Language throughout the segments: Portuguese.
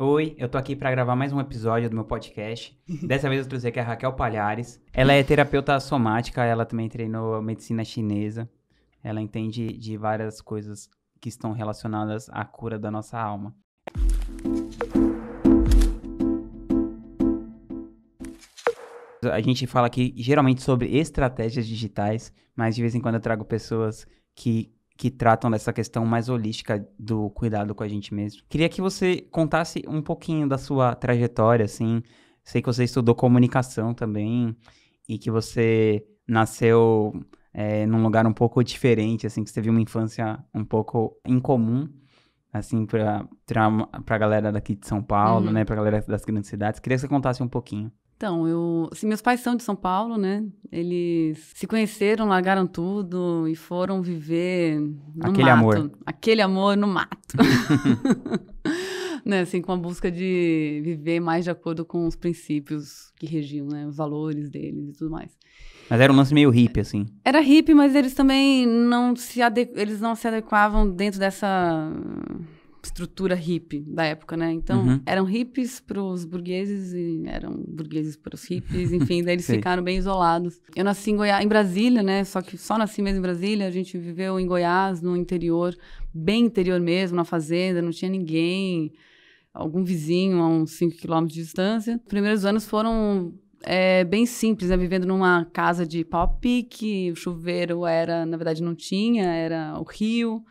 Oi, eu tô aqui para gravar mais um episódio do meu podcast. Dessa vez eu trouxe aqui a Raquel Palhares. Ela é terapeuta somática, ela também treinou medicina chinesa. Ela entende de várias coisas que estão relacionadas à cura da nossa alma. A gente fala aqui geralmente sobre estratégias digitais, mas de vez em quando eu trago pessoas que que tratam dessa questão mais holística do cuidado com a gente mesmo. Queria que você contasse um pouquinho da sua trajetória, assim. Sei que você estudou comunicação também e que você nasceu é, num lugar um pouco diferente, assim, que você teve uma infância um pouco incomum, assim, pra, pra, pra galera daqui de São Paulo, uhum. né, pra galera das grandes cidades. Queria que você contasse um pouquinho. Então, eu, assim, meus pais são de São Paulo, né? Eles se conheceram, largaram tudo e foram viver no aquele mato, amor, aquele amor no mato, né? Assim, com a busca de viver mais de acordo com os princípios que regiam, né? Os valores deles e tudo mais. Mas era um lance meio hippie, assim. Era hippie, mas eles também não se ade, eles não se adequavam dentro dessa estrutura hippie da época, né? Então, uhum. eram hippies para os burgueses e eram burgueses para os hippies, enfim, daí eles ficaram bem isolados. Eu nasci em Goiás, em Brasília, né? Só que só nasci mesmo em Brasília, a gente viveu em Goiás, no interior, bem interior mesmo, na fazenda, não tinha ninguém, algum vizinho a uns 5 quilômetros de distância. Os primeiros anos foram é, bem simples, né? Vivendo numa casa de pau-pique, o chuveiro era, na verdade, não tinha, era o rio.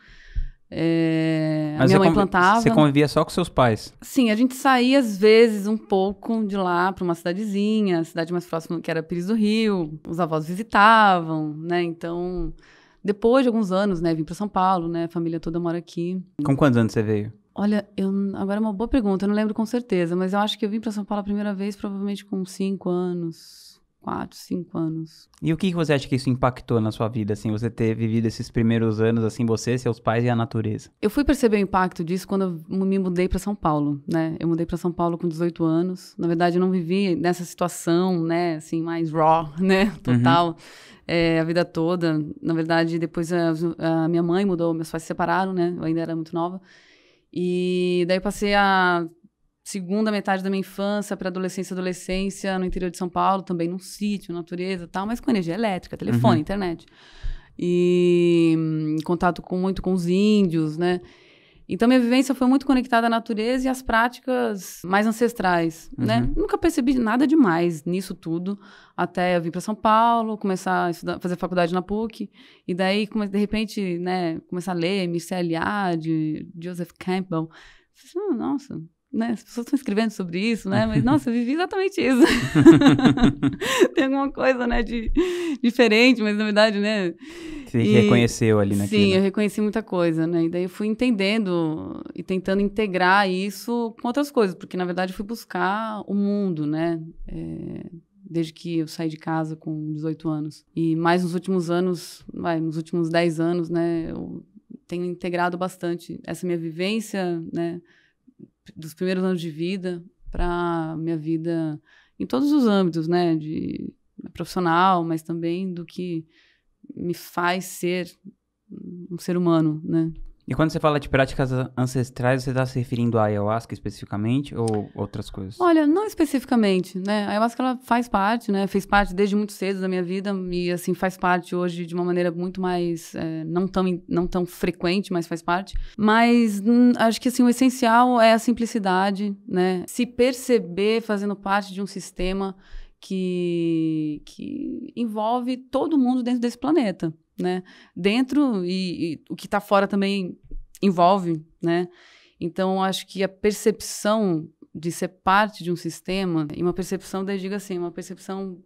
É, minha mãe plantava. Você convivia só com seus pais? Sim, a gente saía às vezes um pouco de lá para uma cidadezinha, cidade mais próxima que era Pires do Rio. Os avós visitavam, né? Então, depois de alguns anos, né, vim para São Paulo, né? A família toda mora aqui. Com quantos anos você veio? Olha, eu, agora é uma boa pergunta, eu não lembro com certeza, mas eu acho que eu vim para São Paulo a primeira vez provavelmente com cinco anos quatro, cinco anos. E o que você acha que isso impactou na sua vida, assim, você ter vivido esses primeiros anos, assim, você, seus pais e a natureza? Eu fui perceber o impacto disso quando eu me mudei para São Paulo, né? Eu mudei para São Paulo com 18 anos. Na verdade, eu não vivi nessa situação, né, assim, mais raw, né, uhum. total. Uhum. É, a vida toda. Na verdade, depois a, a minha mãe mudou, meus pais se separaram, né? Eu ainda era muito nova. E daí passei a segunda metade da minha infância para adolescência, adolescência no interior de São Paulo, também num sítio, natureza, tal, mas com energia elétrica, uhum. telefone, uhum. internet. E hum, em contato com muito com os índios, né? Então minha vivência foi muito conectada à natureza e às práticas mais ancestrais, né? uhum. né? Nunca percebi nada demais nisso tudo até eu vir para São Paulo, começar a estudar, fazer faculdade na PUC e daí de repente, né, começar a ler, me CLA de Joseph Campbell. Assim, hum, nossa, né? As pessoas estão escrevendo sobre isso, né? Mas, nossa, eu vivi exatamente isso. Tem alguma coisa, né, de diferente, mas na verdade, né? Você e, reconheceu ali naquilo. Sim, eu reconheci muita coisa, né? E daí eu fui entendendo e tentando integrar isso com outras coisas, porque na verdade eu fui buscar o mundo, né? É, desde que eu saí de casa com 18 anos. E mais nos últimos anos, vai, nos últimos 10 anos, né? Eu tenho integrado bastante essa minha vivência, né? dos primeiros anos de vida para minha vida em todos os âmbitos, né, de profissional, mas também do que me faz ser um ser humano, né? E quando você fala de práticas ancestrais, você está se referindo à ayahuasca especificamente ou outras coisas? Olha, não especificamente, né? A ayahuasca ela faz parte, né? Fez parte desde muito cedo da minha vida e assim faz parte hoje de uma maneira muito mais é, não tão não tão frequente, mas faz parte. Mas hum, acho que assim o essencial é a simplicidade, né? Se perceber fazendo parte de um sistema que, que envolve todo mundo dentro desse planeta né? Dentro e, e o que está fora também envolve, né? Então, acho que a percepção de ser parte de um sistema, e uma percepção, daí digo assim, uma percepção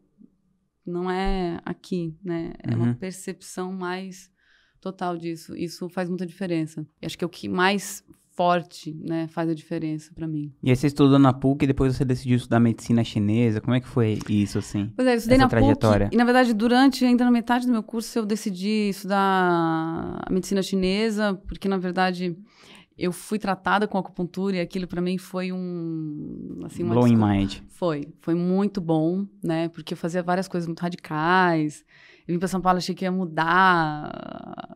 não é aqui, né? É uhum. uma percepção mais total disso. Isso faz muita diferença. E acho que é o que mais forte, né, faz a diferença para mim. E aí você estudou na PUC e depois você decidiu estudar medicina chinesa, como é que foi isso, assim? Pois é, eu estudei na trajetória? PUC e, na verdade, durante, ainda na metade do meu curso, eu decidi estudar medicina chinesa, porque, na verdade, eu fui tratada com acupuntura e aquilo para mim foi um assim uma Blowing mind. Foi, foi muito bom, né? Porque eu fazia várias coisas muito radicais. Eu vim para São Paulo, achei que ia mudar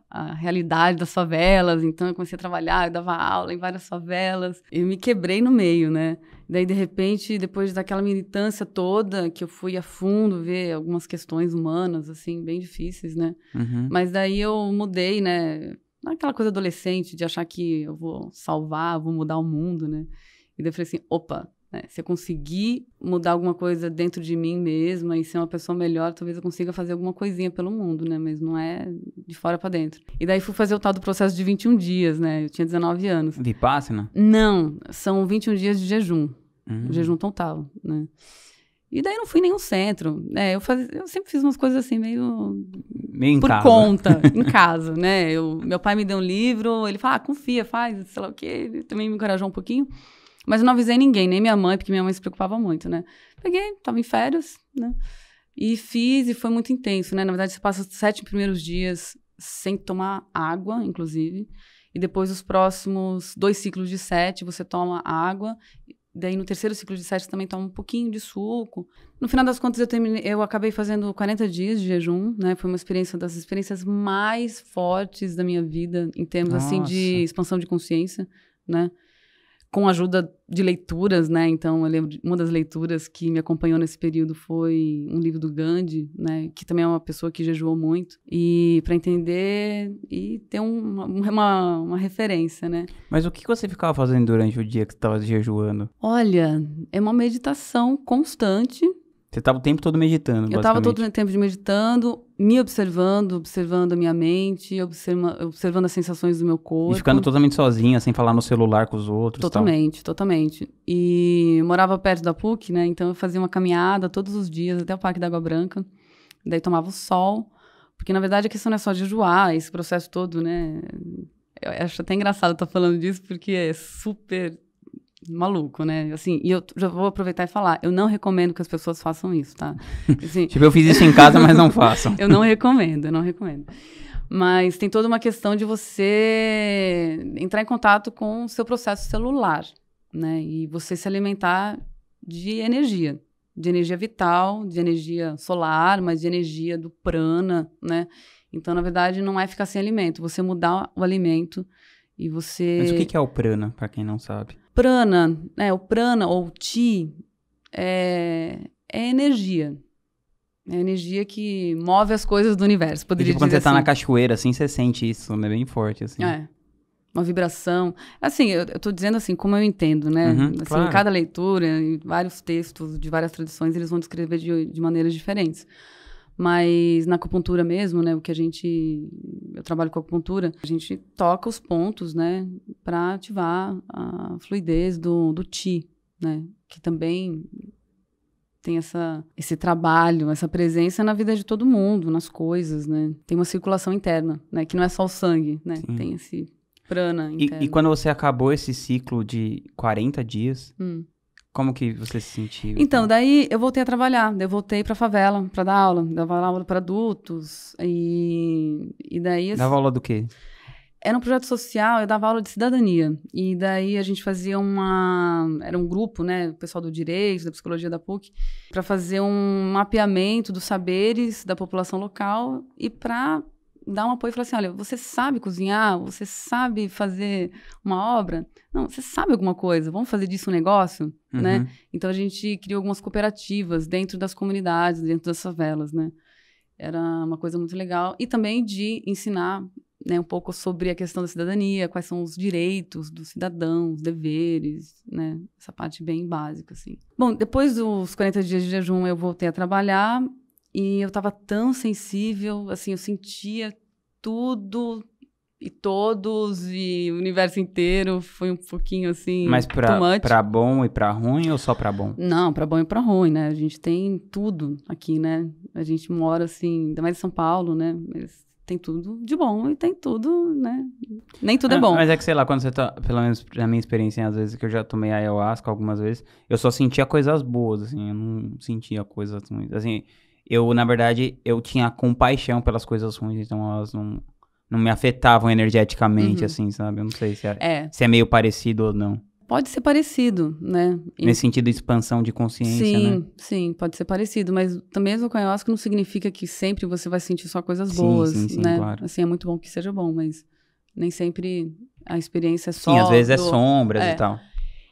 a realidade das favelas, então eu comecei a trabalhar, eu dava aula em várias favelas. Eu me quebrei no meio, né? Daí, de repente, depois daquela militância toda, que eu fui a fundo ver algumas questões humanas, assim, bem difíceis, né? Uhum. Mas daí eu mudei, né? É aquela coisa adolescente de achar que eu vou salvar, vou mudar o mundo, né? E daí eu falei assim: opa, né? Se eu conseguir mudar alguma coisa dentro de mim mesma e ser uma pessoa melhor, talvez eu consiga fazer alguma coisinha pelo mundo, né? Mas não é de fora para dentro. E daí fui fazer o tal do processo de 21 dias, né? Eu tinha 19 anos. De né? Não, são 21 dias de jejum. Uhum. Jejum total, né? E daí não fui em nenhum centro. né? eu, faz... eu sempre fiz umas coisas assim, meio. meio por casa. conta, em casa, né? Eu... Meu pai me deu um livro, ele fala, ah, confia, faz, sei lá o quê. Ele também me encorajou um pouquinho. Mas eu não avisei ninguém, nem minha mãe, porque minha mãe se preocupava muito, né? Peguei, tava em férias, né? E fiz, e foi muito intenso, né? Na verdade, você passa os sete primeiros dias sem tomar água, inclusive. E depois, os próximos dois ciclos de sete, você toma água. Daí, no terceiro ciclo de sete, você também toma um pouquinho de suco. No final das contas, eu, terminei, eu acabei fazendo 40 dias de jejum, né? Foi uma experiência das experiências mais fortes da minha vida, em termos, Nossa. assim, de expansão de consciência, né? com ajuda de leituras, né? Então, eu lembro de, uma das leituras que me acompanhou nesse período foi um livro do Gandhi, né? Que também é uma pessoa que jejuou muito e para entender e ter uma, uma, uma, referência, né? Mas o que você ficava fazendo durante o dia que você estava jejuando? Olha, é uma meditação constante você estava o tempo todo meditando, Eu estava todo o tempo meditando, me observando, observando a minha mente, observa, observando as sensações do meu corpo. E ficando totalmente sozinha, sem falar no celular com os outros. Totalmente, tal. totalmente. E morava perto da PUC, né? Então eu fazia uma caminhada todos os dias até o Parque da Água Branca. Daí tomava o sol. Porque, na verdade, a questão não é só de jejuar, esse processo todo, né? Eu acho até engraçado estar tá falando disso, porque é super maluco, né? Assim, e eu já vou aproveitar e falar, eu não recomendo que as pessoas façam isso, tá? Assim, tipo, eu fiz isso em casa, mas não façam. eu não recomendo, eu não recomendo. Mas tem toda uma questão de você entrar em contato com o seu processo celular, né? E você se alimentar de energia, de energia vital, de energia solar, mas de energia do prana, né? Então, na verdade, não é ficar sem alimento, você mudar o alimento e você... Mas o que é o prana, para quem não sabe? prana, né, o prana ou ti é, é energia. É a energia que move as coisas do universo. Poderia e tipo, quando você está na assim. cachoeira, assim, você sente isso, né? Bem forte, assim. É. Uma vibração. Assim, eu, estou dizendo assim, como eu entendo, né? Uhum, assim, claro. em cada leitura, em vários textos de várias tradições, eles vão descrever de, de maneiras diferentes. Mas na acupuntura mesmo, né? O que a gente. Eu trabalho com acupuntura, a gente toca os pontos, né? para ativar a fluidez do, do Ti, né? Que também tem essa, esse trabalho, essa presença na vida de todo mundo, nas coisas, né? Tem uma circulação interna, né? Que não é só o sangue, né? Sim. Tem esse prana interno. E, e, quando você acabou esse ciclo de 40 dias, hum. como que você se sentiu? Então, então? daí eu voltei a trabalhar, eu voltei pra favela pra dar aula, dava aula para adultos e, e daí... Dava aula do quê? Era um projeto social, eu dava aula de cidadania. E daí a gente fazia uma. Era um grupo, né? O pessoal do direito, da psicologia da PUC, para fazer um mapeamento dos saberes da população local e para dar um apoio e falar assim: olha, você sabe cozinhar? Você sabe fazer uma obra? Não, você sabe alguma coisa, vamos fazer disso um negócio? Uhum. Né? Então a gente criou algumas cooperativas dentro das comunidades, dentro das favelas, né? Era uma coisa muito legal. E também de ensinar né, um pouco sobre a questão da cidadania, quais são os direitos do cidadão, os deveres, né, essa parte bem básica, assim. Bom, depois dos 40 dias de jejum eu voltei a trabalhar e eu estava tão sensível, assim, eu sentia tudo e todos e o universo inteiro foi um pouquinho assim. Mas para bom e para ruim ou só para bom? Não, para bom e para ruim, né? A gente tem tudo aqui, né? A gente mora assim, ainda mais em São Paulo, né? tem tudo de bom e tem tudo, né? Nem tudo é, é bom. Mas é que, sei lá, quando você tá, pelo menos na minha experiência, às vezes que eu já tomei ayahuasca algumas vezes, eu só sentia coisas boas, assim, eu não sentia coisas ruins. Assim, eu, na verdade, eu tinha compaixão pelas coisas ruins, então elas não, não me afetavam energeticamente, uhum. assim, sabe? Eu não sei se é, é. se é meio parecido ou não. Pode ser parecido, né? Nesse e... sentido de expansão de consciência, sim, né? Sim, pode ser parecido, mas também mesmo com a ayahuasca não significa que sempre você vai sentir só coisas sim, boas, sim, sim, né? Claro. Assim, é muito bom que seja bom, mas nem sempre a experiência é só. Sim, às vezes é sombras é. e tal.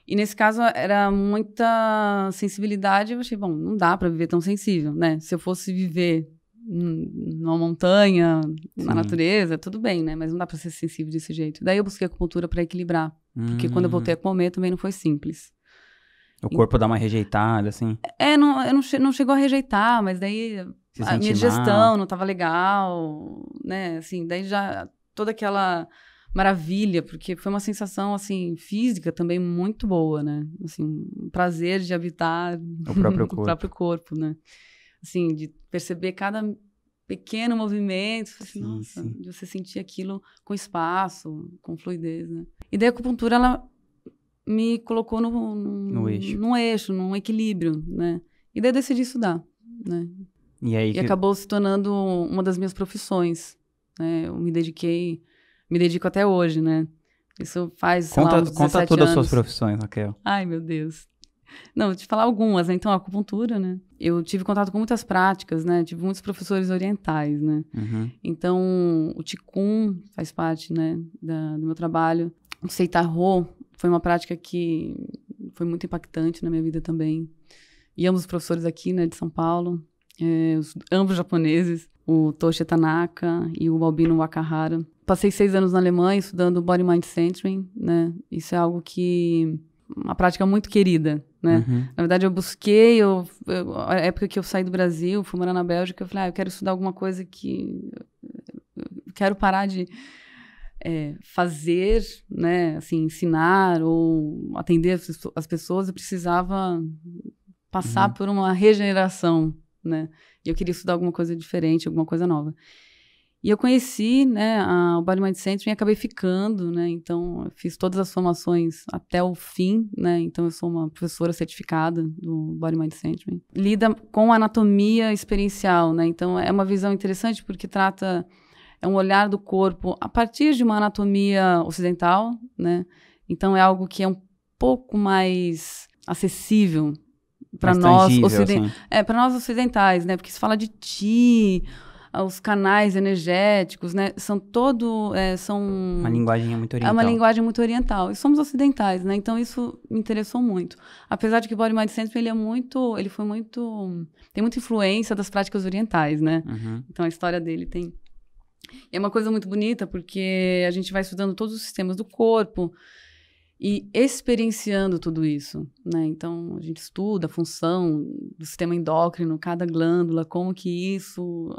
E nesse caso era muita sensibilidade, eu achei, bom, não dá para viver tão sensível, né? Se eu fosse viver numa montanha, na natureza, tudo bem, né? Mas não dá para ser sensível desse jeito. Daí eu busquei acupuntura para equilibrar, hum. porque quando eu voltei hum. a comer também não foi simples. O corpo e... dá uma rejeitada, assim? É, não, eu não, che não chegou a rejeitar, mas daí Se a minha digestão mal. não tava legal, né? Assim, daí já toda aquela maravilha, porque foi uma sensação, assim, física também muito boa, né? Assim, um prazer de habitar o próprio corpo, o próprio corpo né? Assim, de perceber cada pequeno movimento, assim, sim, nossa, sim. de você sentir aquilo com espaço, com fluidez, né? E daí a acupuntura, ela me colocou no, no, no eixo. num eixo, num equilíbrio, né? E daí eu decidi estudar, né? E, aí e acabou se tornando uma das minhas profissões, né? Eu me dediquei, me dedico até hoje, né? Isso faz, conta, lá, Conta todas as suas profissões, Raquel. Ai, meu Deus. Não, vou te falar algumas, né? Então, a acupuntura, né? Eu tive contato com muitas práticas, né? Tive muitos professores orientais, né? Uhum. Então, o Ticum faz parte, né, da, do meu trabalho. O Seitarro foi uma prática que foi muito impactante na minha vida também. E ambos os professores aqui, né, de São Paulo, é, os, ambos japoneses, o Toshi Tanaka e o Albino Wakahara. Passei seis anos na Alemanha estudando Body Mind Centering, né? Isso é algo que uma prática muito querida, né? Uhum. Na verdade, eu busquei, eu, eu, a época que eu saí do Brasil, fui morar na Bélgica, eu falei, ah, eu quero estudar alguma coisa que... quero parar de é, fazer, né? Assim, ensinar ou atender as pessoas, eu precisava passar uhum. por uma regeneração, né? E eu queria estudar alguma coisa diferente, alguma coisa nova. E eu conheci né, a, o Body Mind Center e acabei ficando, né? Então, fiz todas as formações até o fim, né? Então, eu sou uma professora certificada do Body Mind Center. Lida com anatomia experiencial, né? Então, é uma visão interessante porque trata... É um olhar do corpo a partir de uma anatomia ocidental, né? Então, é algo que é um pouco mais acessível para nós, ocidentais assim. é, nós ocidentais, né? Porque se fala de ti, os canais energéticos, né? São todo, é, são uma linguagem muito oriental. É uma linguagem muito oriental. E somos ocidentais, né? Então isso me interessou muito. Apesar de que o Body Mind Center ele é muito, ele foi muito, tem muita influência das práticas orientais, né? Uhum. Então a história dele tem é uma coisa muito bonita porque a gente vai estudando todos os sistemas do corpo e experienciando tudo isso, né? Então a gente estuda a função do sistema endócrino, cada glândula, como que isso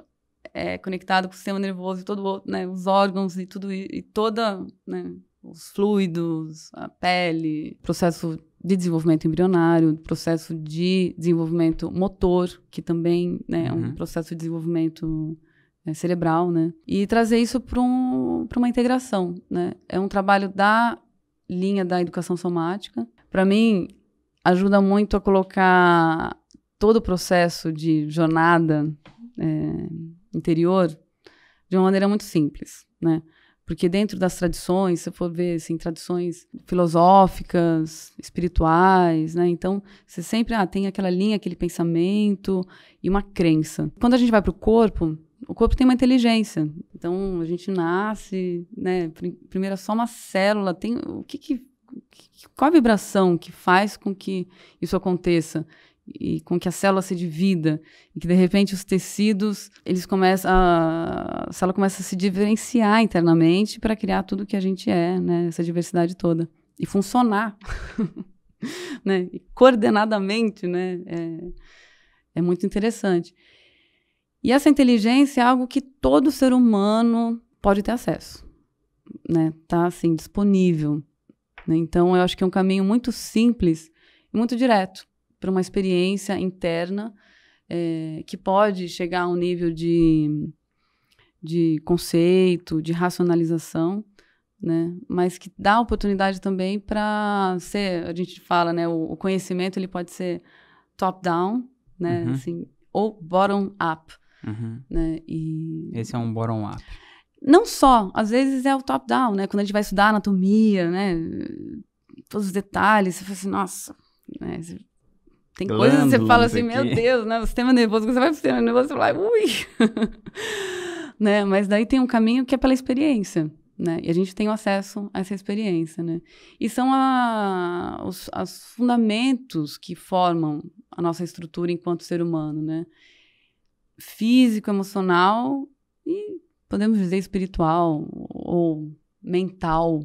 é, conectado com o sistema nervoso e todo né, os órgãos e tudo e toda né, os fluidos, a pele, processo de desenvolvimento embrionário, processo de desenvolvimento motor, que também né, é um uhum. processo de desenvolvimento né, cerebral, né? E trazer isso para um, uma integração, né? É um trabalho da linha da educação somática. Para mim, ajuda muito a colocar todo o processo de jornada é, interior de uma maneira muito simples, né? Porque dentro das tradições, se for ver, assim, tradições filosóficas, espirituais, né? Então, você sempre ah, tem aquela linha, aquele pensamento e uma crença. Quando a gente vai para o corpo, o corpo tem uma inteligência. Então, a gente nasce, né? Primeiro é só uma célula. Tem o que, que qual a vibração que faz com que isso aconteça? e com que a célula se divida e que de repente os tecidos eles começam a, a célula começa a se diferenciar internamente para criar tudo que a gente é né essa diversidade toda e funcionar né e coordenadamente né é, é muito interessante e essa inteligência é algo que todo ser humano pode ter acesso né tá assim disponível né? então eu acho que é um caminho muito simples e muito direto por uma experiência interna é, que pode chegar a um nível de, de conceito, de racionalização, né? Mas que dá oportunidade também para ser, a gente fala, né? O, o conhecimento ele pode ser top-down, né? Uhum. Assim, ou bottom-up, uhum. né? E... Esse é um bottom-up. Não só, às vezes é o top-down, né? Quando a gente vai estudar anatomia, né? Todos os detalhes, você fala assim, nossa, né? tem Glândula, coisas que você fala assim, meu Deus, né? O sistema nervoso, você vai pro sistema nervoso, você fala, ui! né? Mas daí tem um caminho que é pela experiência, né? E a gente tem acesso a essa experiência, né? E são a, os as fundamentos que formam a nossa estrutura enquanto ser humano, né? Físico, emocional e podemos dizer espiritual ou mental,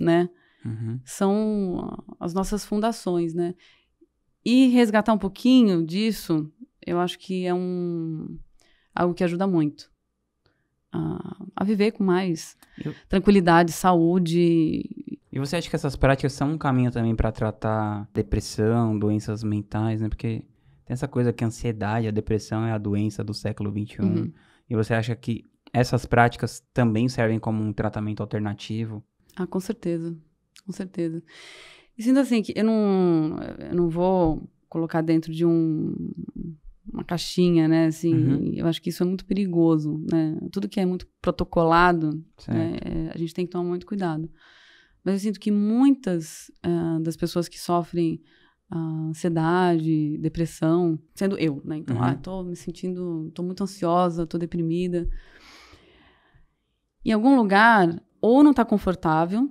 né? Uhum. São as nossas fundações, né? E resgatar um pouquinho disso, eu acho que é um algo que ajuda muito a, a viver com mais eu... tranquilidade, saúde. E você acha que essas práticas são um caminho também para tratar depressão, doenças mentais, né? Porque tem essa coisa que a ansiedade, a depressão é a doença do século XXI. Uhum. E você acha que essas práticas também servem como um tratamento alternativo? Ah, com certeza. Com certeza. E sinto assim que eu não, eu não vou colocar dentro de um, uma caixinha, né? Assim, uhum. eu acho que isso é muito perigoso, né? Tudo que é muito protocolado, né? é, a gente tem que tomar muito cuidado. Mas eu sinto que muitas uh, das pessoas que sofrem uh, ansiedade, depressão, sendo eu, né? Então, uhum. ah, tô me sentindo, tô muito ansiosa, tô deprimida. Em algum lugar, ou não tá confortável,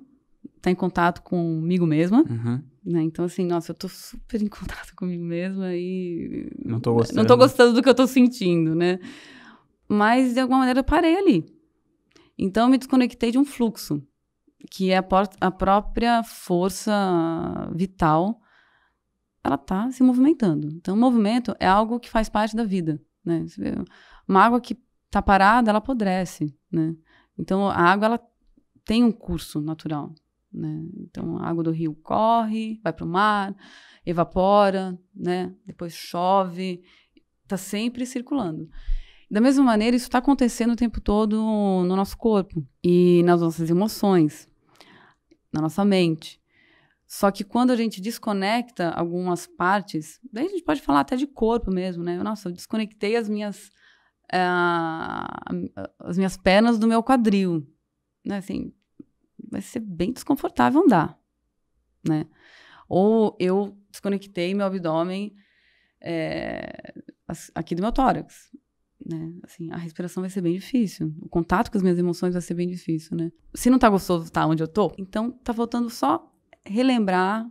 Está em contato comigo mesma. Uhum. Né? Então, assim, nossa, eu tô super em contato comigo mesma e. Não tô gostando. Não tô gostando do que eu tô sentindo, né? Mas, de alguma maneira, eu parei ali. Então, eu me desconectei de um fluxo, que é a, a própria força vital, ela tá se movimentando. Então, o movimento é algo que faz parte da vida, né? Uma água que tá parada, ela apodrece, né? Então, a água, ela tem um curso natural. Né? Então, a água do rio corre, vai para o mar, evapora, né? depois chove, está sempre circulando. Da mesma maneira, isso está acontecendo o tempo todo no nosso corpo e nas nossas emoções, na nossa mente. Só que quando a gente desconecta algumas partes, daí a gente pode falar até de corpo mesmo, né? Nossa, eu desconectei as minhas, uh, as minhas pernas do meu quadril, né? Assim, vai ser bem desconfortável andar, né? Ou eu desconectei meu abdômen é, aqui do meu tórax, né? Assim, a respiração vai ser bem difícil. O contato com as minhas emoções vai ser bem difícil, né? Se não tá gostoso tá onde eu tô, então tá faltando só relembrar,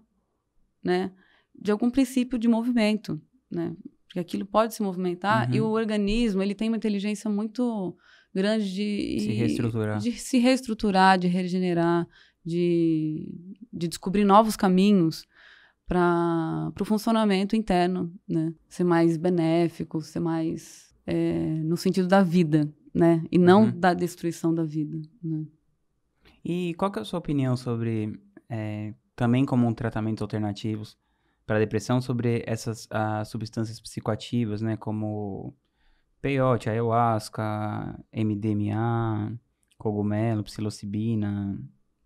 né? De algum princípio de movimento, né? Porque aquilo pode se movimentar uhum. e o organismo, ele tem uma inteligência muito grande de se reestruturar, de, se reestruturar, de regenerar, de, de descobrir novos caminhos para o funcionamento interno, né? Ser mais benéfico, ser mais é, no sentido da vida, né? E não uhum. da destruição da vida, né? E qual que é a sua opinião sobre, é, também como tratamentos alternativos para a depressão, sobre essas a, substâncias psicoativas, né? Como peyote, ayahuasca, MDMA, cogumelo, psilocibina,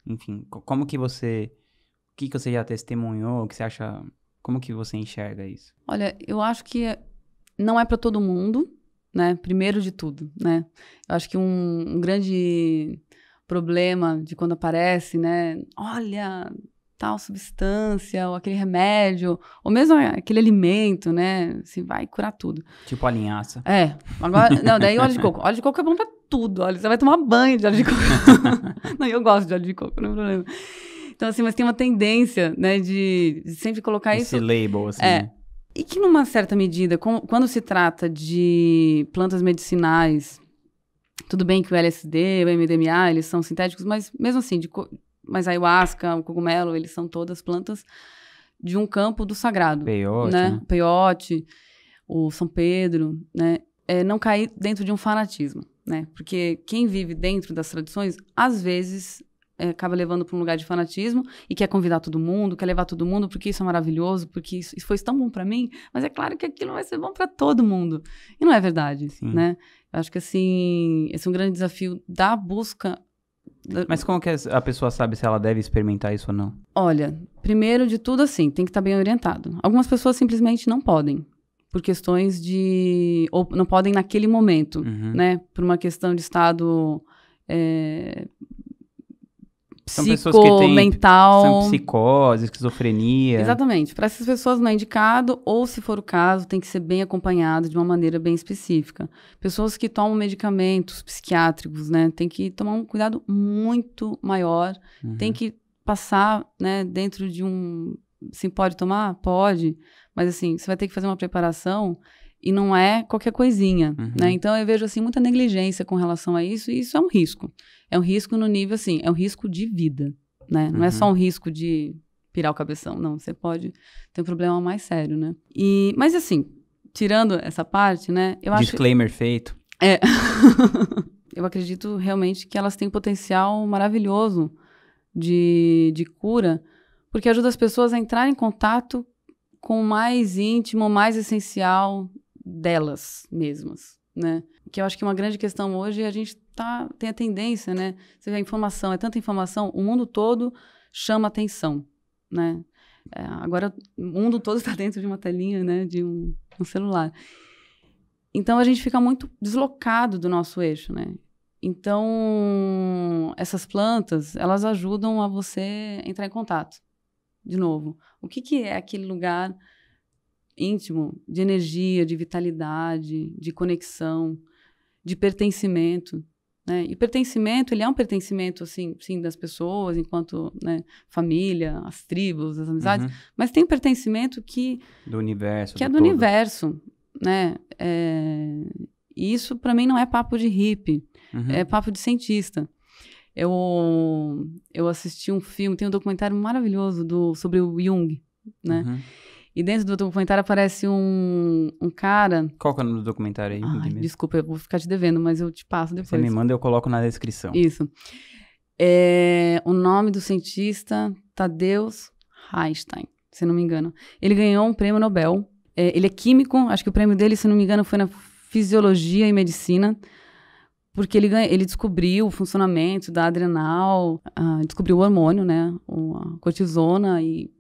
enfim, como que você, o que que você já testemunhou, o que você acha, como que você enxerga isso? Olha, eu acho que não é para todo mundo, né? Primeiro de tudo, né? Eu acho que um, um grande problema de quando aparece, né? Olha, tal substância, ou aquele remédio, ou mesmo aquele alimento, né? Se assim, vai curar tudo. Tipo a linhaça. É. Agora, não, daí óleo de coco. Óleo de coco é bom pra tudo. Olha, você vai tomar banho de óleo de coco. não, eu gosto de óleo de coco, não é problema. Então, assim, mas tem uma tendência, né, de, de sempre colocar Esse isso. Esse label, assim. É. E que, numa certa medida, com, quando se trata de plantas medicinais, tudo bem que o LSD, o MDMA, eles são sintéticos, mas mesmo assim, de, mas a ayahuasca, o cogumelo, eles são todas plantas de um campo do sagrado. Peiote. Né? né? Peiote, o São Pedro, né? É, não cair dentro de um fanatismo, né? Porque quem vive dentro das tradições, às vezes é, acaba levando para um lugar de fanatismo e quer convidar todo mundo, quer levar todo mundo porque isso é maravilhoso, porque isso, isso foi tão bom para mim, mas é claro que aquilo vai ser bom para todo mundo. E não é verdade, Sim. né? Eu acho que assim, esse é um grande desafio da busca mas uhum. como que a pessoa sabe se ela deve experimentar isso ou não? Olha, primeiro de tudo, assim, tem que estar bem orientado. Algumas pessoas simplesmente não podem, por questões de. ou não podem naquele momento, uhum. né? Por uma questão de estado é, são pessoas que têm, São psicose, esquizofrenia. Exatamente. Para essas pessoas não é indicado, ou se for o caso, tem que ser bem acompanhado de uma maneira bem específica. Pessoas que tomam medicamentos psiquiátricos, né? Tem que tomar um cuidado muito maior. Uhum. Tem que passar, né, dentro de um. Sim, pode tomar? Pode. Mas assim, você vai ter que fazer uma preparação e não é qualquer coisinha, uhum. né? Então eu vejo assim muita negligência com relação a isso e isso é um risco. É um risco no nível assim, é um risco de vida, né? Não é uhum. é só um risco de pirar o cabeção, não, você pode ter um problema mais sério, né? E mas assim, tirando essa parte, né, eu Disclaimer acho feito. É. eu acredito realmente que elas têm um potencial maravilhoso de, de cura, porque ajuda as pessoas a entrar em contato com o mais íntimo, mais essencial delas mesmas, né? Que eu acho que uma grande questão hoje é a gente tá, tem a tendência, né? Você vê a informação, é tanta informação, o mundo todo chama atenção, né? É, agora o mundo todo está dentro de uma telinha, né? De um, um celular. Então a gente fica muito deslocado do nosso eixo, né? Então, essas plantas, elas ajudam a você entrar em contato de novo. O que, que é aquele lugar íntimo de energia, de vitalidade, de conexão, de pertencimento. Né? E pertencimento, ele é um pertencimento, assim, sim, das pessoas, enquanto né, família, as tribos, as amizades, uhum. mas tem um pertencimento que... Do universo. Que do é do todo. universo, né? É, isso, para mim, não é papo de hippie, uhum. é papo de cientista. Eu, eu assisti um filme, tem um documentário maravilhoso do, sobre o Jung, né? Uhum. E dentro do documentário aparece um, um cara. Qual que é o nome do documentário aí? Ai, desculpa, eu vou ficar te devendo, mas eu te passo depois. Você me manda, eu coloco na descrição. Isso. É, o nome do cientista, Tadeus Einstein, se não me engano. Ele ganhou um prêmio Nobel. É, ele é químico, acho que o prêmio dele, se não me engano, foi na fisiologia e medicina porque ele, ele descobriu o funcionamento da adrenal, uh, descobriu o hormônio, né, a cortisona e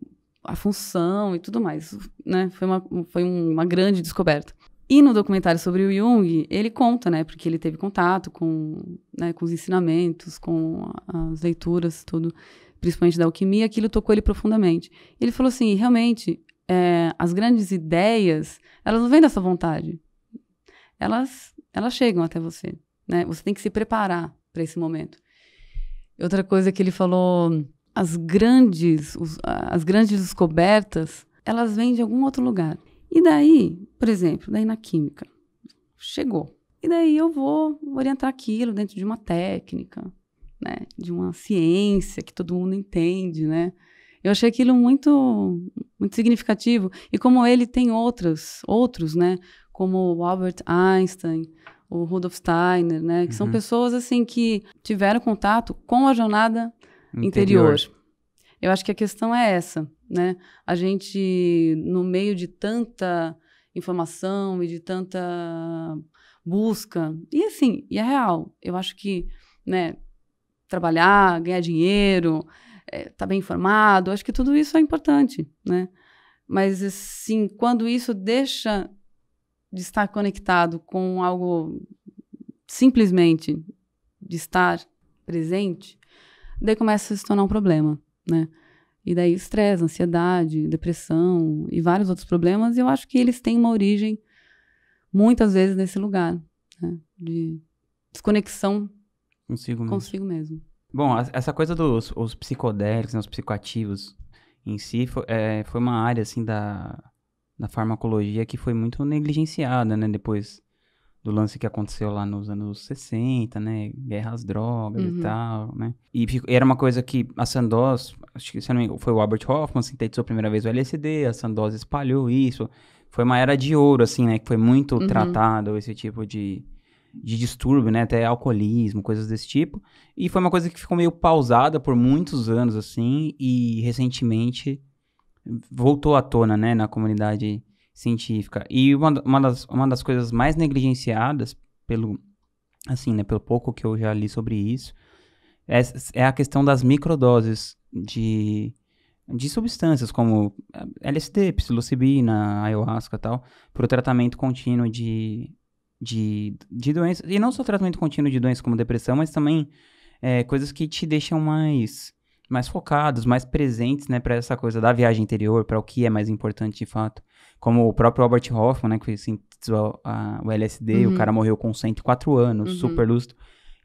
a função e tudo mais, né? Foi uma, foi uma grande descoberta. E no documentário sobre o Jung, ele conta, né? Porque ele teve contato com, né, com os ensinamentos, com as leituras, tudo, principalmente da alquimia, aquilo tocou ele profundamente. Ele falou assim, realmente, é, as grandes ideias, elas não vêm dessa vontade. Elas, elas chegam até você, né? Você tem que se preparar para esse momento. Outra coisa que ele falou as grandes, os, as grandes descobertas, elas vêm de algum outro lugar. E daí, por exemplo, daí na química, chegou. E daí eu vou orientar aquilo dentro de uma técnica, né? De uma ciência que todo mundo entende, né? Eu achei aquilo muito, muito significativo. E como ele tem outras, outros, né? Como o Albert Einstein, o Rudolf Steiner, né? Que uhum. são pessoas, assim, que tiveram contato com a jornada interior. interior. Eu acho que a questão é essa, né? A gente, no meio de tanta informação e de tanta busca, e assim, e é real, eu acho que, né, trabalhar, ganhar dinheiro, estar é, tá bem informado, acho que tudo isso é importante, né? Mas, assim, quando isso deixa de estar conectado com algo simplesmente de estar presente, daí começa a se tornar um problema, né? E daí estresse, ansiedade, depressão e vários outros problemas, e eu acho que eles têm uma origem muitas vezes nesse lugar né? de desconexão consigo mesmo. consigo mesmo. Bom, essa coisa dos os psicodélicos, né, os psicoativos em si, foi, é, foi uma área assim da, da farmacologia que foi muito negligenciada, né, depois do lance que aconteceu lá nos anos 60, né? Guerra às drogas uhum. e tal, né? E era uma coisa que a Sandoz, acho que se não me engano, foi o Albert Hoffman sintetizou a primeira vez o LSD, a Sandoz espalhou isso. Foi uma era de ouro, assim, né? Que foi muito uhum. tratado esse tipo de, de distúrbio, né? Até alcoolismo, coisas desse tipo. E foi uma coisa que ficou meio pausada por muitos anos, assim, e recentemente voltou à tona, né? Na comunidade científica. E uma, uma, das, uma das coisas mais negligenciadas pelo assim, né, pelo pouco que eu já li sobre isso, é, é a questão das microdoses de de substâncias como eh, LSD, psilocibina, ayahuasca e tal, para o tratamento contínuo de, de, de doenças. E não só tratamento contínuo de doenças como depressão, mas também é, coisas que te deixam mais, mais focados, mais presentes né, para essa coisa da viagem interior, para o que é mais importante de fato. Como o próprio Albert Hoffman, né, que sintetizou o LSD, uhum. o cara morreu com 104 anos, uhum. super lúcido.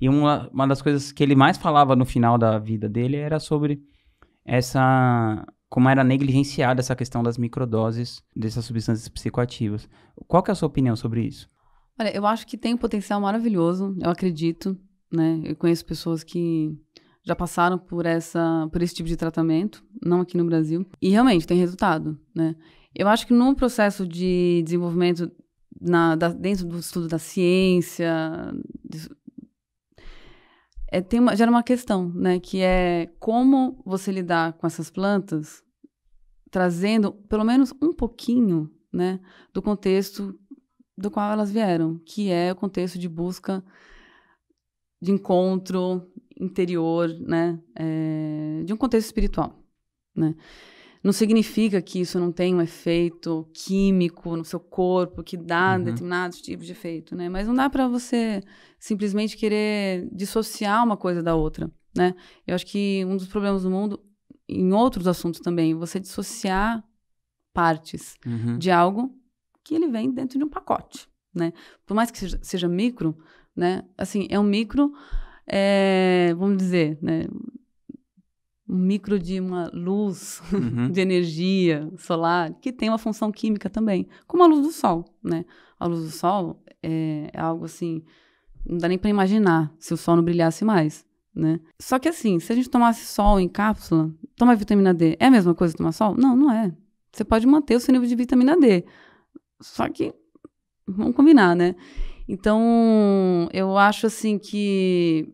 E uma, uma das coisas que ele mais falava no final da vida dele era sobre essa como era negligenciada essa questão das microdoses dessas substâncias psicoativas. Qual que é a sua opinião sobre isso? Olha, eu acho que tem um potencial maravilhoso, eu acredito, né? Eu conheço pessoas que já passaram por essa por esse tipo de tratamento, não aqui no Brasil, e realmente tem resultado, né? Eu acho que num processo de desenvolvimento na, da, dentro do estudo da ciência, de, é, tem uma, gera uma questão, né? Que é como você lidar com essas plantas trazendo pelo menos um pouquinho, né? Do contexto do qual elas vieram, que é o contexto de busca de encontro interior, né? É, de um contexto espiritual, né? Não significa que isso não tem um efeito químico no seu corpo, que dá uhum. determinados tipos de efeito, né? Mas não dá para você simplesmente querer dissociar uma coisa da outra, né? Eu acho que um dos problemas do mundo, em outros assuntos também, você dissociar partes uhum. de algo que ele vem dentro de um pacote, né? Por mais que seja, seja micro, né? Assim, é um micro, é, vamos dizer, né? um micro de uma luz uhum. de energia solar que tem uma função química também, como a luz do sol, né? A luz do sol é, é algo assim, não dá nem para imaginar se o sol não brilhasse mais, né? Só que assim, se a gente tomasse sol em cápsula, tomar vitamina D é a mesma coisa que tomar sol? Não, não é. Você pode manter o seu nível de vitamina D, só que vamos combinar, né? Então, eu acho assim que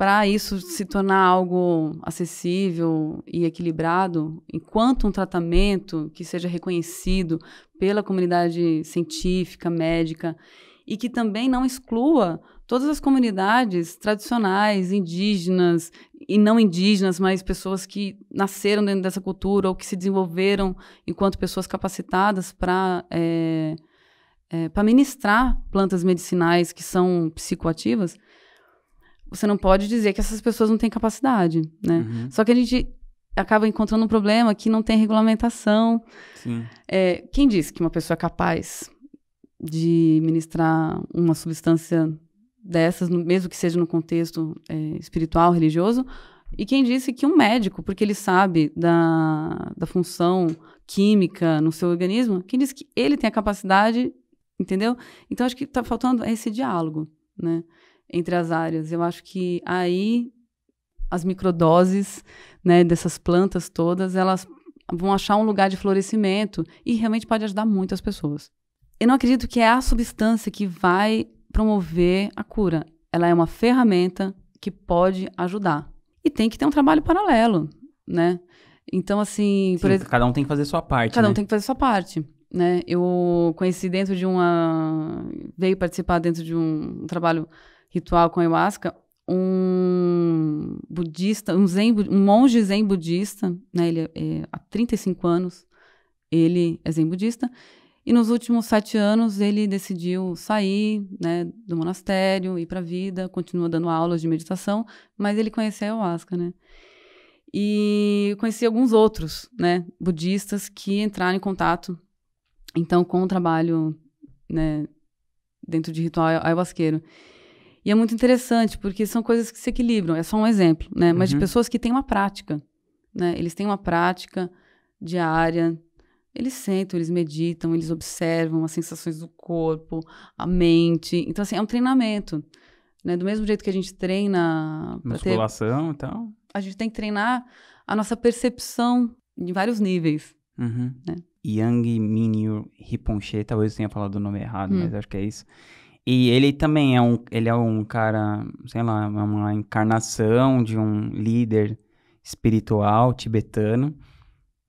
para isso se tornar algo acessível e equilibrado, enquanto um tratamento que seja reconhecido pela comunidade científica, médica, e que também não exclua todas as comunidades tradicionais, indígenas e não indígenas, mas pessoas que nasceram dentro dessa cultura ou que se desenvolveram enquanto pessoas capacitadas para é, eh, é, eh, para ministrar plantas medicinais que são psicoativas, você não pode dizer que essas pessoas não têm capacidade, né? Uhum. Só que a gente acaba encontrando um problema que não tem regulamentação. É, quem disse que uma pessoa é capaz de ministrar uma substância dessas, mesmo que seja no contexto é, espiritual, religioso? E quem disse que um médico, porque ele sabe da, da função química no seu organismo, quem disse que ele tem a capacidade, entendeu? Então acho que está faltando esse diálogo, né? entre as áreas. Eu acho que aí as microdoses né, dessas plantas todas, elas vão achar um lugar de florescimento e realmente pode ajudar muito as pessoas. Eu não acredito que é a substância que vai promover a cura. Ela é uma ferramenta que pode ajudar. E tem que ter um trabalho paralelo, né? Então, assim... Sim, ex... Cada um tem que fazer sua parte, Cada né? um tem que fazer sua parte, né? Eu conheci dentro de uma... Veio participar dentro de um trabalho ritual com ayahuasca, um budista, um, zen, um monge zen budista, né, ele é, é há 35 anos, ele é zen budista, e nos últimos sete anos ele decidiu sair né, do monastério, ir para a vida, continua dando aulas de meditação, mas ele conheceu a ayahuasca, né? E conheci alguns outros, né, budistas que entraram em contato, então, com o trabalho, né, dentro de ritual ayahuasqueiro. E é muito interessante, porque são coisas que se equilibram. É só um exemplo, né? Mas uhum. de pessoas que têm uma prática, né? Eles têm uma prática diária. Eles sentam, eles meditam, eles observam as sensações do corpo, a mente. Então, assim, é um treinamento. Né? Do mesmo jeito que a gente treina... Musculação ter... e então. tal. A gente tem que treinar a nossa percepção em vários níveis. Uhum. Né? Yang Minyu Riponche, talvez eu tenha falado o nome errado, hum. mas acho que é isso. E ele também é um, ele é um cara, sei lá, é uma encarnação de um líder espiritual tibetano.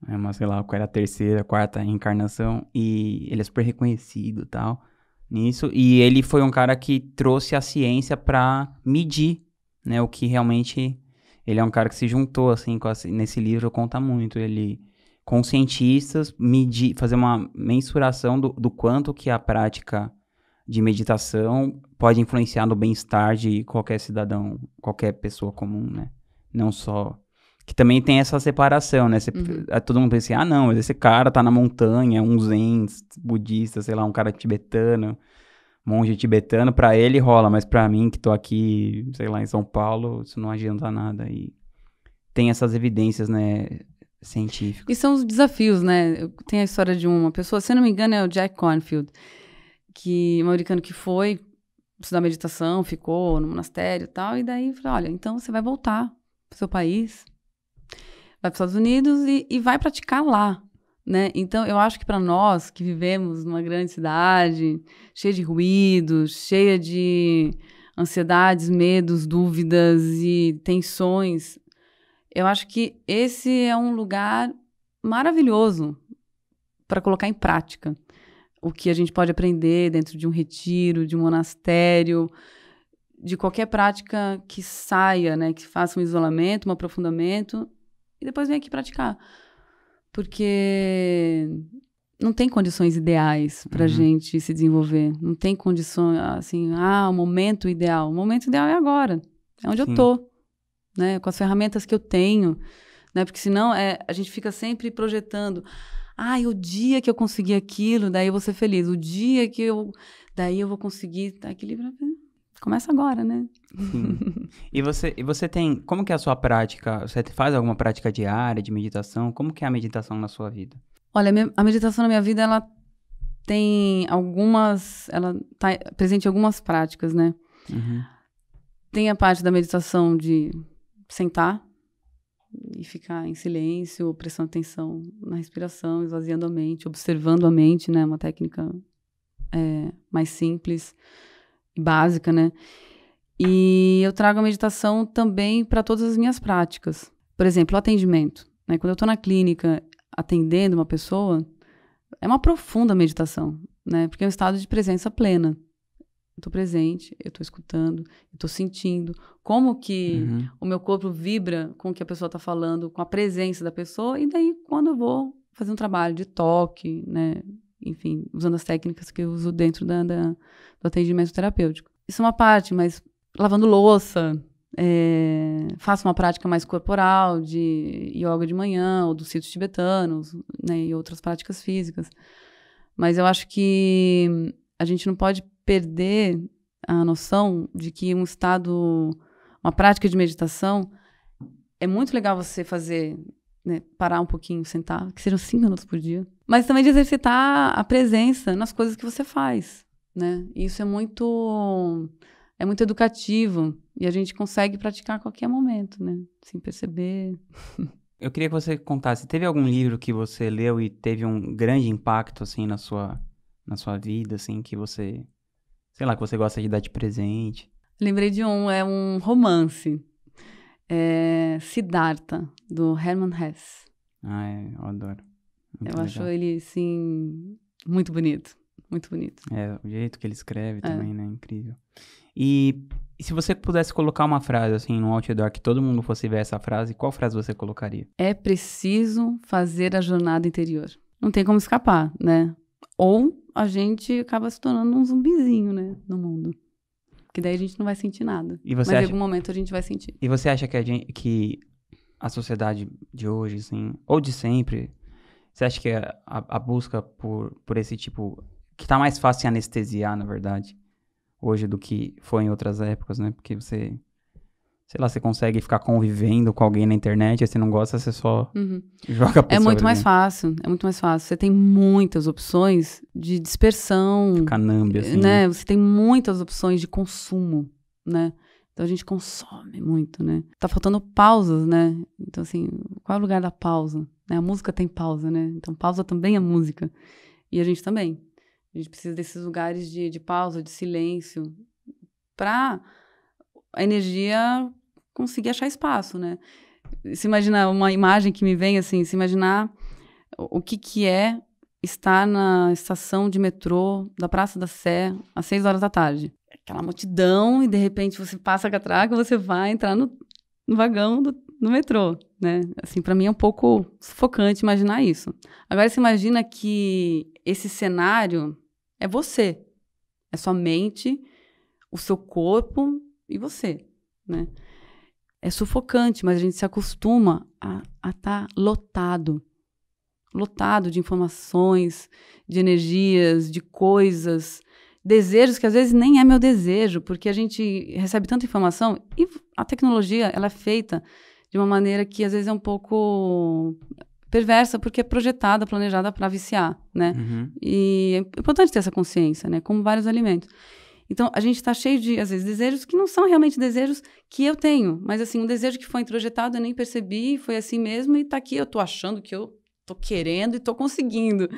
É uma, sei lá, qual era é a terceira, quarta encarnação. E ele é super reconhecido tal nisso. E ele foi um cara que trouxe a ciência para medir, né? O que realmente... Ele é um cara que se juntou, assim, com a, nesse livro conta muito. Ele com cientistas medir, fazer uma mensuração do, do quanto que a prática de meditação pode influenciar no bem-estar de qualquer cidadão, qualquer pessoa comum, né? Não só. Que também tem essa separação, né? uhum. É, todo mundo pensa assim, ah, não, mas esse cara tá na montanha, um zen budista, sei lá, um cara tibetano, monge tibetano, para ele rola, mas para mim que tô aqui, sei lá, em São Paulo, isso não adianta nada. E tem essas evidências, né? científicas. E são os desafios, né? Tem a história de uma pessoa, se não me engano, é o Jack Confield que um americano que foi estudar meditação, ficou no monastério e tal, e daí falei, olha, então você vai voltar pro seu país, vai para os Estados Unidos e, e, vai praticar lá, né? Então, eu acho que para nós que vivemos numa grande cidade, cheia de ruídos, cheia de ansiedades, medos, dúvidas e tensões, eu acho que esse é um lugar maravilhoso para colocar em prática o que a gente pode aprender dentro de um retiro, de um monastério, de qualquer prática que saia, né, que faça um isolamento, um aprofundamento e depois vem aqui praticar. Porque não tem condições ideais para uhum. gente se desenvolver. Não tem condições, assim, ah, o momento ideal. O momento ideal é agora. É onde Sim. eu tô, né? Com as ferramentas que eu tenho, né? Porque senão é, a gente fica sempre projetando. Ai, o dia que eu conseguir aquilo, daí eu vou ser feliz. O dia que eu. Daí eu vou conseguir. Tá, Começa agora, né? e você, e você tem. Como que é a sua prática? Você faz alguma prática diária de meditação? Como que é a meditação na sua vida? Olha, a meditação na minha vida, ela tem algumas. Ela tá presente em algumas práticas, né? Uhum. Tem a parte da meditação de sentar, e ficar em silêncio, prestando atenção na respiração, esvaziando a mente, observando a mente, né? Uma técnica é, mais simples e básica, né? E eu trago a meditação também para todas as minhas práticas. Por exemplo, o atendimento. Né? Quando eu estou na clínica atendendo uma pessoa, é uma profunda meditação, né? Porque é um estado de presença plena eu tô presente, eu tô escutando, eu tô sentindo como que uhum. o meu corpo vibra com o que a pessoa tá falando, com a presença da pessoa, e daí quando eu vou fazer um trabalho de toque, né, enfim, usando as técnicas que eu uso dentro da, da, do atendimento terapêutico. Isso é uma parte, mas lavando louça, é, faço uma prática mais corporal de yoga de manhã, ou dos sítios tibetanos, né, e outras práticas físicas. Mas eu acho que a gente não pode perder a noção de que um estado, uma prática de meditação, é muito legal você fazer, né, parar um pouquinho, sentar, que sejam cinco minutos por dia. Mas também de exercitar a presença nas coisas que você faz, né? isso é muito, é muito educativo e a gente consegue praticar a qualquer momento, né? Sem perceber. Eu queria que você contasse, teve algum livro que você leu e teve um grande impacto, assim, na sua, na sua vida, assim, que você sei lá, que você gosta de dar de presente? Lembrei de um, é um romance. É Siddhartha, do Hermann Hesse. Ah, é, eu adoro. Muito eu legal. acho ele, assim, muito bonito. Muito bonito. É, o jeito que ele escreve é. também, né? É incrível. E, e, se você pudesse colocar uma frase, assim, no outdoor, que todo mundo fosse ver essa frase, qual frase você colocaria? É preciso fazer a jornada interior. Não tem como escapar, né? Ou a gente acaba se tornando um zumbizinho, né, no mundo. que daí a gente não vai sentir nada. E você Mas acha... em algum momento a gente vai sentir. E você acha que a, gente, que a sociedade de hoje, assim, ou de sempre, você acha que a, a busca por, por esse tipo. que tá mais fácil anestesiar, na verdade, hoje do que foi em outras épocas, né? Porque você sei lá, você consegue ficar convivendo com alguém na internet, e você não gosta, você só uhum. joga a é pessoa. É muito mais fácil, é muito mais fácil. Você tem muitas opções de dispersão. Canambi, assim. Né? né? Você tem muitas opções de consumo, né? Então a gente consome muito, né? Tá faltando pausas, né? Então, assim, qual é o lugar da pausa? Né? A música tem pausa, né? Então pausa também é música. E a gente também. A gente precisa desses lugares de, de pausa, de silêncio, para a energia conseguir achar espaço, né? Se imaginar uma imagem que me vem assim, se imaginar o que que é estar na estação de metrô da Praça da Sé às seis horas da tarde. Aquela multidão e de repente você passa a catraca, você vai entrar no, no vagão do, no metrô, né? Assim, para mim é um pouco sufocante imaginar isso. Agora se imagina que esse cenário é você. É sua mente, o seu corpo e você, né? É sufocante, mas a gente se acostuma a estar tá lotado lotado de informações, de energias, de coisas, desejos que às vezes nem é meu desejo, porque a gente recebe tanta informação e a tecnologia ela é feita de uma maneira que às vezes é um pouco perversa porque é projetada, planejada para viciar, né? Uhum. E é importante ter essa consciência, né? Como vários alimentos. Então, a gente está cheio de, às vezes, desejos que não são realmente desejos que eu tenho, mas assim, um desejo que foi introjetado, eu nem percebi, foi assim mesmo, e está aqui, eu estou achando que eu estou querendo e estou conseguindo.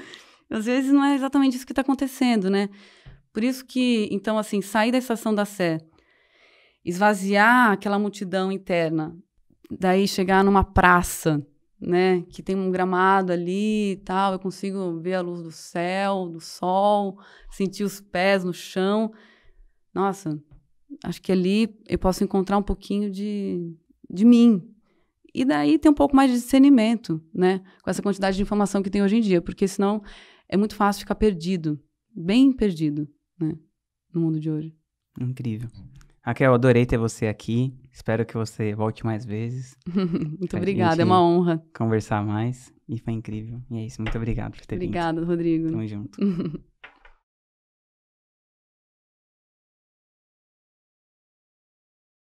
Às vezes não é exatamente isso que está acontecendo, né? Por isso que, então, assim, sair da estação da Sé, esvaziar aquela multidão interna, daí chegar numa praça, né, que tem um gramado ali e tal, eu consigo ver a luz do céu, do sol, sentir os pés no chão nossa, acho que ali eu posso encontrar um pouquinho de, de mim. E daí ter um pouco mais de discernimento, né? Com essa quantidade de informação que tem hoje em dia, porque senão é muito fácil ficar perdido, bem perdido, né? No mundo de hoje. Incrível. Raquel, adorei ter você aqui. Espero que você volte mais vezes. muito obrigada, é uma honra. Conversar mais. E foi incrível. E é isso. Muito obrigado por ter obrigada, vindo. Obrigada, Rodrigo. Tamo junto.